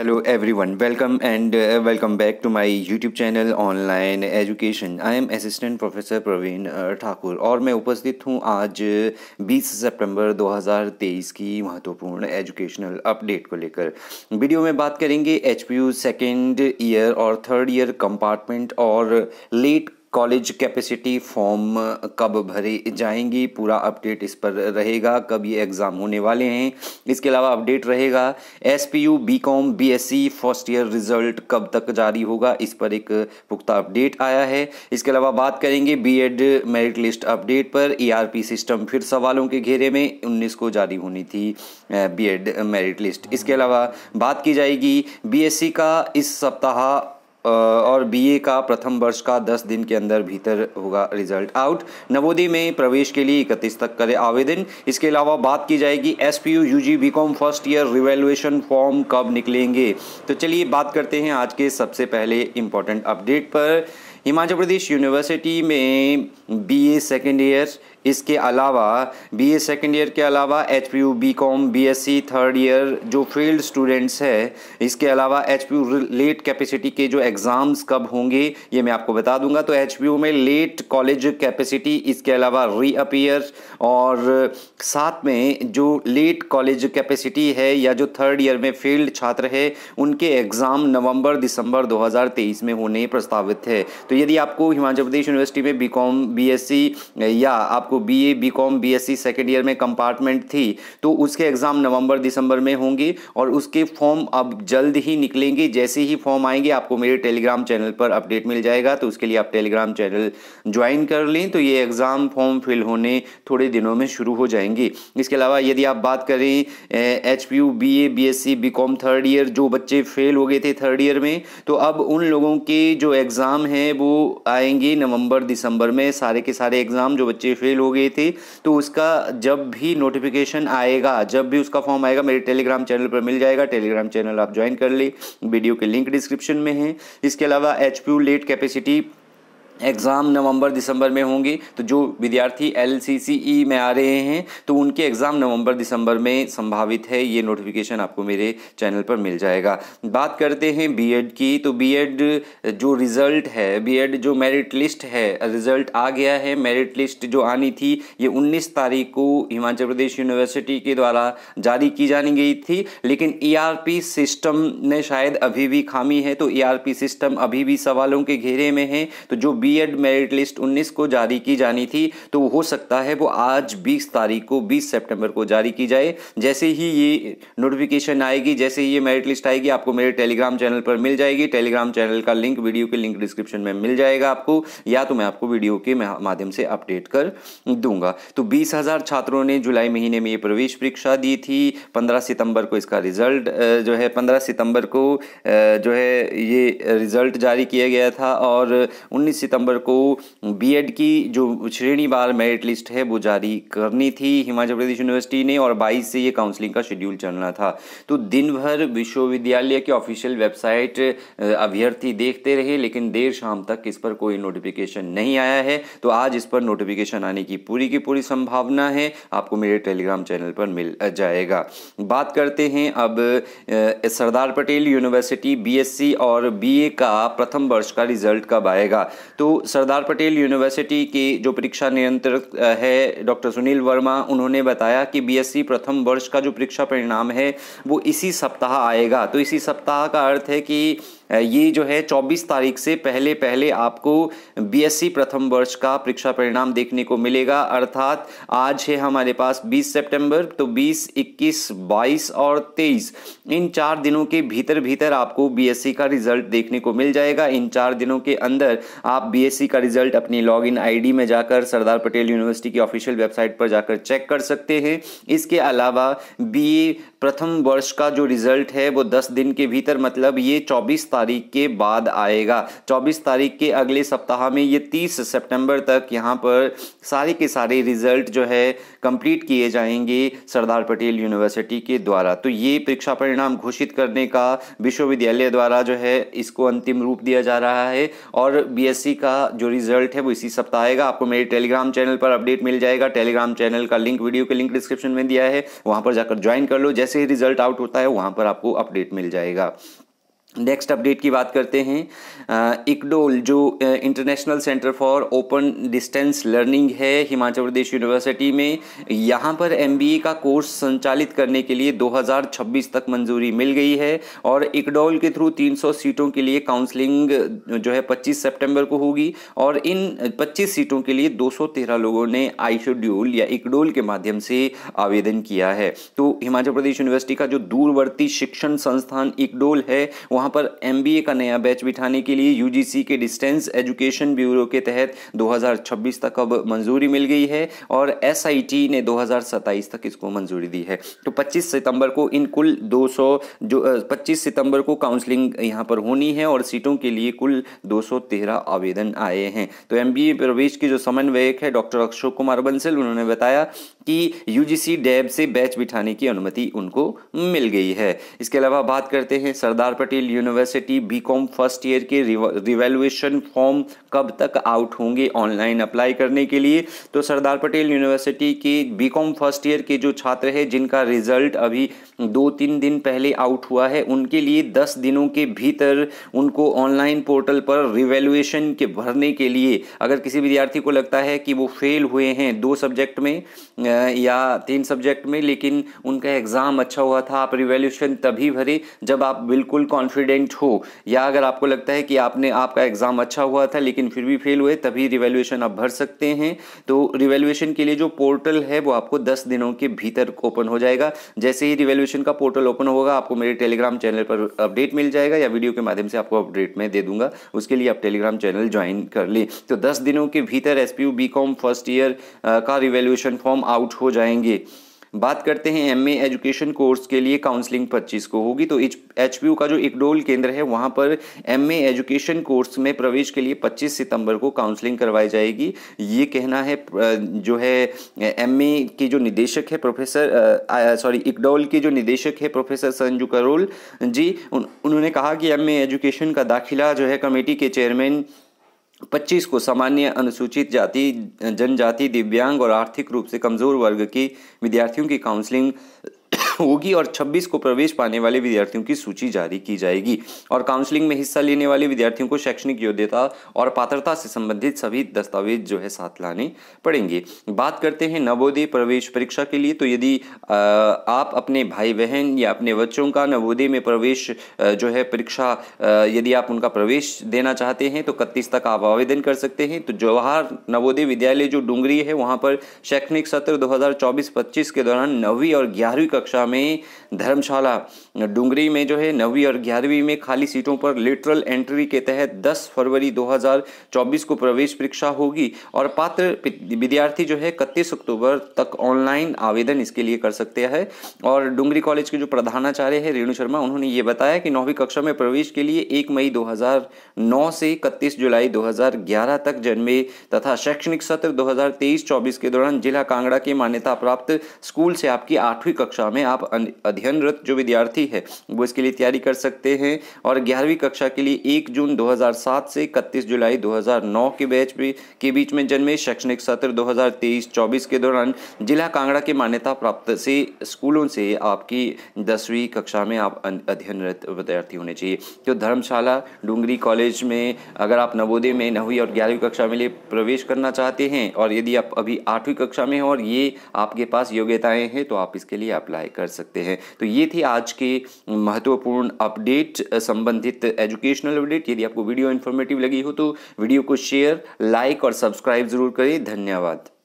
hello everyone welcome and welcome back to my YouTube channel online education I am assistant professor Praveen Thakur और मैं उपस्थित हूँ आज 20 uh, सितंबर 2023 की महत्वपूर्ण एजुकेशनल अपडेट को लेकर वीडियो में बात करेंगे एच पी सेकेंड ईयर और थर्ड ईयर कंपार्टमेंट और लेट कॉलेज कैपेसिटी फॉर्म कब भरे जाएंगी पूरा अपडेट इस पर रहेगा कब ये एग्ज़ाम होने वाले हैं इसके अलावा अपडेट रहेगा S P U B com B S C first year result कब तक जारी होगा इस पर एक पुख्ता अपडेट आया है इसके अलावा बात करेंगे B Ed merit list update पर ई आर पी सिस्टम फिर सवालों के घेरे में उन्नीस को जारी होनी थी बी एड मेरिट लिस्ट इसके अलावा बात की जाएगी बी एस सी का इस सप्ताह और बीए का प्रथम वर्ष का दस दिन के अंदर भीतर होगा रिजल्ट आउट नवोदय में प्रवेश के लिए इकतीस तक करें आवेदन इसके अलावा बात की जाएगी S P U U G B com first year revaluation form कब निकलेंगे तो चलिए बात करते हैं आज के सबसे पहले इम्पॉर्टेंट अपडेट पर हिमाचल प्रदेश यूनिवर्सिटी में बीए सेकेंड ईयर इसके अलावा बीए सेकेंड ईयर के अलावा H P U B com B S C third year जो फील्ड स्टूडेंट्स है इसके अलावा H P U late capacity के जो एग्ज़ाम्स कब होंगे ये मैं आपको बता दूंगा तो एच पी यू में लेट कॉलेज कैपेसिटी इसके अलावा रीअपियर और साथ में जो लेट कॉलेज कैपेसिटी है या जो थर्ड ईयर में फील्ड छात्र है उनके एग्ज़ाम नवंबर दिसंबर 2023 में होने प्रस्तावित है तो यदि आपको हिमाचल प्रदेश यूनिवर्सिटी में B com B S C या आप आपको B A B com B S C second year में कंपार्टमेंट थी तो उसके एग्ज़ाम नवंबर दिसंबर में होंगे और उसके फॉर्म अब जल्द ही निकलेंगे जैसे ही फॉर्म आएंगे आपको मेरे टेलीग्राम चैनल पर अपडेट मिल जाएगा तो उसके लिए आप टेलीग्राम चैनल ज्वाइन कर लें तो ये एग्ज़ाम फॉर्म फिल होने थोड़े दिनों में शुरू हो जाएंगे इसके अलावा यदि आप बात करें H P U B A B S C B com third year जो बच्चे फेल हो गए थे थर्ड ईयर में तो अब उन लोगों के जो एग्ज़ाम हैं वो आएंगे नवंबर दिसंबर में सारे के सारे एग्ज़ाम जो बच्चे फेल हो गई थी तो उसका जब भी नोटिफिकेशन आएगा जब भी उसका फॉर्म आएगा मेरे टेलीग्राम चैनल पर मिल जाएगा टेलीग्राम चैनल आप ज्वाइन कर ली वीडियो के लिंक डिस्क्रिप्शन में है इसके अलावा एच लेट कैपेसिटी एग्ज़ाम नवंबर दिसंबर में होंगे तो जो विद्यार्थी एल में आ रहे हैं तो उनके एग्ज़ाम नवंबर दिसंबर में संभावित है ये नोटिफिकेशन आपको मेरे चैनल पर मिल जाएगा बात करते हैं बीएड की तो बीएड जो रिज़ल्ट है बीएड जो मेरिट लिस्ट है रिज़ल्ट आ गया है मेरिट लिस्ट जो आनी थी ये 19 तारीख को हिमाचल प्रदेश यूनिवर्सिटी के द्वारा जारी की जानी गई थी लेकिन ई सिस्टम ने शायद अभी भी खामी है तो ई सिस्टम अभी भी सवालों के घेरे में है तो जो बी बीएड मेरिट लिस्ट 19 को जारी की जानी थी तो हो सकता है वो आज 20 तारीख को 20 सितंबर को जारी की जाए जैसे ही ये नोटिफिकेशन आएगी जैसे ही ये मेरिट लिस्ट आएगी आपको मेरे टेलीग्राम चैनल पर मिल जाएगी टेलीग्राम चैनल का लिंक वीडियो के लिंक डिस्क्रिप्शन में मिल जाएगा आपको या तो मैं आपको वीडियो के माध्यम से अपडेट कर दूंगा तो बीस छात्रों ने जुलाई महीने में ये प्रवेश परीक्षा दी थी पंद्रह सितंबर को इसका रिजल्ट जो है पंद्रह सितंबर को जो है ये रिजल्ट जारी किया गया था और उन्नीस सितंबर सितंबर को बीएड की जो श्रेणी बार मेरिट लिस्ट है वो जारी करनी थी हिमाचल प्रदेश यूनिवर्सिटी ने और 22 से ये काउंसलिंग का शेड्यूल चलना था तो दिन भर विश्वविद्यालय के ऑफिशियल वेबसाइट अभ्यर्थी देखते रहे लेकिन देर शाम तक इस पर कोई नोटिफिकेशन नहीं आया है तो आज इस पर नोटिफिकेशन आने की पूरी की पूरी संभावना है आपको मेरे टेलीग्राम चैनल पर मिल जाएगा बात करते हैं अब सरदार पटेल यूनिवर्सिटी बी और बी का प्रथम वर्ष का रिजल्ट कब आएगा तो सरदार पटेल यूनिवर्सिटी के जो परीक्षा नियंत्रक है डॉक्टर सुनील वर्मा उन्होंने बताया कि बीएससी प्रथम वर्ष का जो परीक्षा परिणाम है वो इसी सप्ताह आएगा तो इसी सप्ताह का अर्थ है कि ये जो है 24 तारीख से पहले पहले आपको बीएससी प्रथम वर्ष का परीक्षा परिणाम देखने को मिलेगा अर्थात आज है हमारे पास 20 सितंबर तो 20, 21, 22 और 23 इन चार दिनों के भीतर भीतर आपको बीएससी का रिजल्ट देखने को मिल जाएगा इन चार दिनों के अंदर आप बीएससी का रिजल्ट अपनी लॉग इन में जाकर सरदार पटेल यूनिवर्सिटी की ऑफिशियल वेबसाइट पर जाकर चेक कर सकते हैं इसके अलावा बी प्रथम वर्ष का जो रिजल्ट है वो 10 दिन के भीतर मतलब ये 24 तारीख तारीख के बाद आएगा 24 तारीख के अगले सप्ताह में ये 30 सितंबर तक यहाँ पर सारे के सारे रिजल्ट जो है कंप्लीट किए जाएंगे सरदार पटेल यूनिवर्सिटी के द्वारा तो ये परीक्षा परिणाम घोषित करने का विश्वविद्यालय द्वारा जो है इसको अंतिम रूप दिया जा रहा है और बी e का जो रिजल्ट है वो इसी सप्ताह आएगा आपको मेरे टेलीग्राम चैनल पर अपडेट मिल जाएगा टेलीग्राम चैनल का लिंक वीडियो के लिंक डिस्क्रिप्शन में दिया है वहाँ पर जाकर ज्वाइन कर लो जैसे ही रिजल्ट आउट होता है वहाँ पर आपको अपडेट मिल जाएगा नेक्स्ट अपडेट की बात करते हैं इकडोल जो international centre for open distance learning है हिमाचल प्रदेश यूनिवर्सिटी में यहाँ पर एमबीए का कोर्स संचालित करने के लिए 2026 तक मंजूरी मिल गई है और इकडोल के थ्रू 300 सीटों के लिए काउंसलिंग जो है 25 सितंबर को होगी और इन 25 सीटों के लिए 213 लोगों ने आई शेड्यूल या इकडोल के माध्यम से आवेदन किया है तो हिमाचल प्रदेश यूनिवर्सिटी का जो दूरवर्ती शिक्षण संस्थान इकडोल है वहाँ पर एम का नया बैच बिठाने के लिए यू के डिस्टेंस एजुकेशन ब्यूरो के तहत 2026 तक अब मंजूरी मिल गई है और एस ने दो तक इसको मंजूरी दी है तो 25 सितंबर को इन कुल 200 जो 25 सितंबर को काउंसलिंग यहाँ पर होनी है और सीटों के लिए कुल 213 आवेदन आए हैं तो एम प्रवेश की जो समन्वयक है डॉक्टर अक्षोक कुमार बंसल उन्होंने बताया कि यू डैब से बैच बिठाने की अनुमति उनको मिल गई है इसके अलावा बात करते हैं Sardar Patel Delhi university B com first year के रिवेलुएशन फॉर्म कब तक आउट होंगे ऑनलाइन अप्लाई करने के लिए तो सरदार पटेल यूनिवर्सिटी के बीकॉम फर्स्ट ईयर के जो छात्र हैं जिनका रिजल्ट अभी दो तीन दिन पहले आउट हुआ है उनके लिए दस दिनों के भीतर उनको ऑनलाइन पोर्टल पर रिवेलुएशन के भरने के लिए अगर किसी विद्यार्थी को लगता है कि वो फेल हुए हैं दो सब्जेक्ट में या तीन सब्जेक्ट में लेकिन उनका एग्ज़ाम अच्छा हुआ था आप रिवेल्यूशन तभी भरे जब आप बिल्कुल कॉन्फिडेंट कॉन्फिडेंट हो या अगर आपको लगता है कि आपने आपका एग्ज़ाम अच्छा हुआ था लेकिन फिर भी फेल हुए तभी रिवेल्यूएशन आप भर सकते हैं तो रिवेल्यूएशन के लिए जो पोर्टल है वो आपको दस दिनों के भीतर ओपन हो जाएगा जैसे ही रिवेल्यूएशन का पोर्टल ओपन होगा आपको मेरे टेलीग्राम चैनल पर अपडेट मिल जाएगा या वीडियो के माध्यम से आपको अपडेट मैं दे दूंगा उसके लिए आप टेलीग्राम चैनल ज्वाइन कर लें तो दस दिनों के भीतर एस पी फर्स्ट ईयर का रिवेल्यूएशन फॉर्म आउट हो जाएंगे बात करते हैं एमए एजुकेशन कोर्स के लिए काउंसलिंग पच्चीस को होगी तो एच का जो इकडोल केंद्र है वहाँ पर एमए एजुकेशन कोर्स में प्रवेश के लिए पच्चीस सितंबर को काउंसलिंग करवाई जाएगी ये कहना है जो है एमए की जो निदेशक है प्रोफेसर सॉरी इकडोल की जो निदेशक है प्रोफेसर संजू करोल जी उन, उन्होंने कहा कि एमए एजुकेशन का दाखिला जो है कमेटी के चेयरमैन पच्चीस को सामान्य अनुसूचित जाति जनजाति दिव्यांग और आर्थिक रूप से कमज़ोर वर्ग की विद्यार्थियों की काउंसलिंग होगी और 26 को प्रवेश पाने वाले विद्यार्थियों की सूची जारी की जाएगी और काउंसलिंग में हिस्सा लेने वाले विद्यार्थियों को शैक्षणिक योग्यता और पात्रता से संबंधित सभी दस्तावेज जो है साथ लाने पड़ेंगे बात करते हैं नवोदय प्रवेश परीक्षा के लिए तो यदि आप अपने भाई बहन या अपने बच्चों का नवोदय में प्रवेश जो है परीक्षा यदि आप उनका प्रवेश देना चाहते हैं तो इकतीस तक आप आवेदन कर सकते हैं तो जवाहर नवोदय विद्यालय जो डूंगरी है वहाँ पर शैक्षणिक सत्र दो हज़ार के दौरान नवीं और ग्यारहवीं कक्षा में धर्मशाला डूंगरी में जो है नवीं और ग्यारहवीं में खाली सीटों पर लिटरल एंट्री के तहत 10 फरवरी 2024 को प्रवेश परीक्षा होगी और पात्र विद्यार्थी जो है इकतीस अक्टूबर तक ऑनलाइन आवेदन इसके लिए कर सकते हैं और डूंगरी कॉलेज के जो प्रधानाचार्य है रेणु शर्मा उन्होंने ये बताया कि नौवीं कक्षा में प्रवेश के लिए एक मई 2009 से इकतीस जुलाई 2011 तक जन्मे तथा शैक्षणिक सत्र 2023-24 के दौरान जिला कांगड़ा के मान्यता प्राप्त स्कूल से आपकी आठवीं कक्षा में आप अध्ययनरत जो विद्यार्थी है वो इसके लिए तैयारी कर सकते हैं और ग्यारहवीं कक्षा के लिए एक जून 2007 से इकतीस जुलाई 2009 के बैच के बीच में जन्मे शैक्षणिक सत्र 2023-24 के दौरान जिला कांगड़ा के मान्यता प्राप्त से स्कूलों से आपकी दसवीं कक्षा में आप अध्ययनरत विद्यार्थी होने चाहिए तो धर्मशाला डूंगरी कॉलेज में अगर आप नवोदय में नवी और ग्यारहवीं कक्षा में लिए प्रवेश करना चाहते हैं और यदि आप अभी आठवीं कक्षा में हो और ये आपके पास योग्यताएं हैं तो आप इसके लिए अप्लाई कर कर सकते हैं तो ये थी आज के महत्वपूर्ण अपडेट संबंधित एजुकेशनल अपडेट यदि आपको वीडियो इन्फॉर्मेटिव लगी हो तो वीडियो को शेयर लाइक और सब्सक्राइब जरूर करें धन्यवाद